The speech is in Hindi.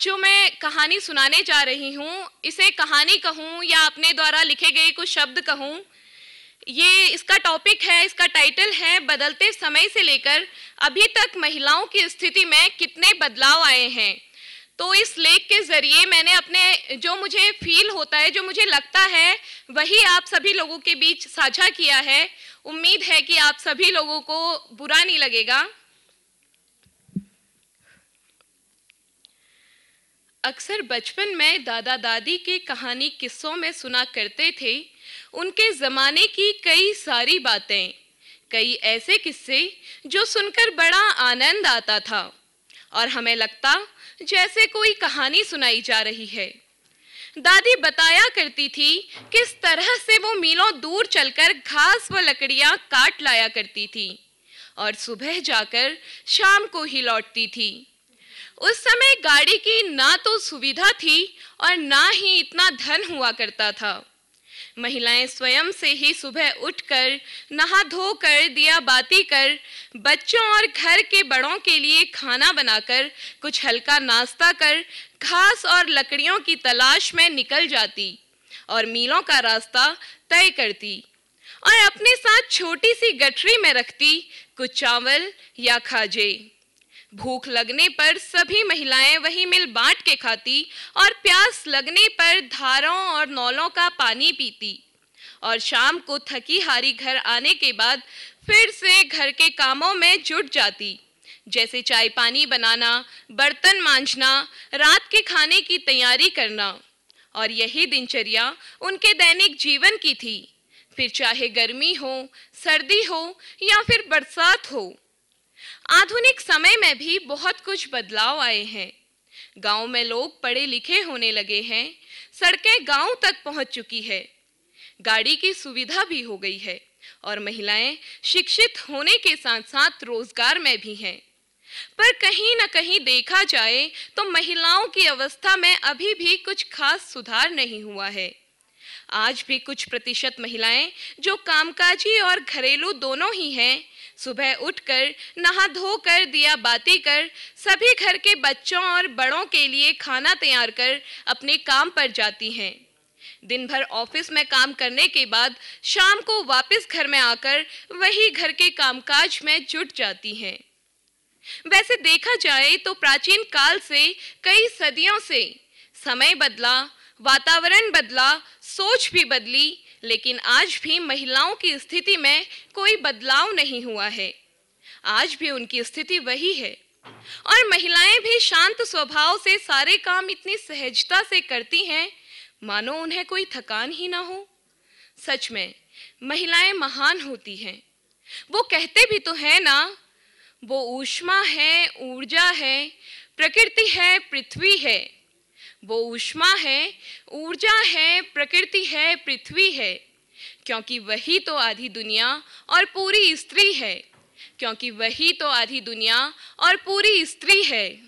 जो मैं कहानी सुनाने जा रही हूँ इसे कहानी कहूँ या अपने द्वारा लिखे गए कुछ शब्द कहूँ ये इसका टॉपिक है इसका टाइटल है बदलते समय से लेकर अभी तक महिलाओं की स्थिति में कितने बदलाव आए हैं तो इस लेख के ज़रिए मैंने अपने जो मुझे फील होता है जो मुझे लगता है वही आप सभी लोगों के बीच साझा किया है उम्मीद है कि आप सभी लोगों को बुरा नहीं लगेगा अक्सर बचपन में दादा दादी के कहानी किस्सों में सुना करते थे उनके ज़माने की कई सारी बातें कई ऐसे किस्से जो सुनकर बड़ा आनंद आता था और हमें लगता जैसे कोई कहानी सुनाई जा रही है दादी बताया करती थी किस तरह से वो मीलों दूर चलकर घास व लकड़ियां काट लाया करती थी और सुबह जाकर शाम को ही लौटती थी उस समय गाड़ी की ना तो सुविधा थी और ना ही इतना धन हुआ करता था महिलाएं स्वयं से ही सुबह उठकर नहा धोकर दिया बाती कर बच्चों और घर के बड़ों के लिए खाना बनाकर कुछ हल्का नाश्ता कर घास और लकड़ियों की तलाश में निकल जाती और मीलों का रास्ता तय करती और अपने साथ छोटी सी गठरी में रखती कुछ चावल या खाजे भूख लगने पर सभी महिलाएं वही मिल बांट के खाती और प्यास लगने पर धारों और नौलों का पानी पीती और शाम को थकी हारी घर आने के बाद फिर से घर के कामों में जुट जाती जैसे चाय पानी बनाना बर्तन मांझना रात के खाने की तैयारी करना और यही दिनचर्या उनके दैनिक जीवन की थी फिर चाहे गर्मी हो सर्दी हो या फिर बरसात हो आधुनिक समय में भी बहुत कुछ बदलाव आए हैं गांव में लोग पढ़े लिखे होने लगे हैं सड़कें गांव तक पहुंच चुकी है गाड़ी की सुविधा भी हो गई है और महिलाएं शिक्षित होने के साथ साथ रोजगार में भी हैं पर कहीं ना कहीं देखा जाए तो महिलाओं की अवस्था में अभी भी कुछ खास सुधार नहीं हुआ है आज भी कुछ प्रतिशत महिलाएं जो कामकाजी और घरेलू दोनों ही हैं सुबह उठकर नहा धोकर दिया बाती कर सभी घर के बच्चों और बड़ों के लिए खाना तैयार कर अपने काम पर जाती हैं दिन भर ऑफिस में काम करने के बाद शाम को वापस घर में आकर वही घर के कामकाज में जुट जाती हैं वैसे देखा जाए तो प्राचीन काल से कई सदियों से समय बदला वातावरण बदला सोच भी बदली लेकिन आज भी महिलाओं की स्थिति में कोई बदलाव नहीं हुआ है आज भी उनकी स्थिति वही है और महिलाएं भी शांत स्वभाव से सारे काम इतनी सहजता से करती हैं मानो उन्हें कोई थकान ही ना हो सच में महिलाएं महान होती हैं वो कहते भी तो हैं ना वो ऊष्मा है ऊर्जा है प्रकृति है पृथ्वी है वो ऊष्मा है ऊर्जा है प्रकृति है पृथ्वी है क्योंकि वही तो आधी दुनिया और पूरी स्त्री है क्योंकि वही तो आधी दुनिया और पूरी स्त्री है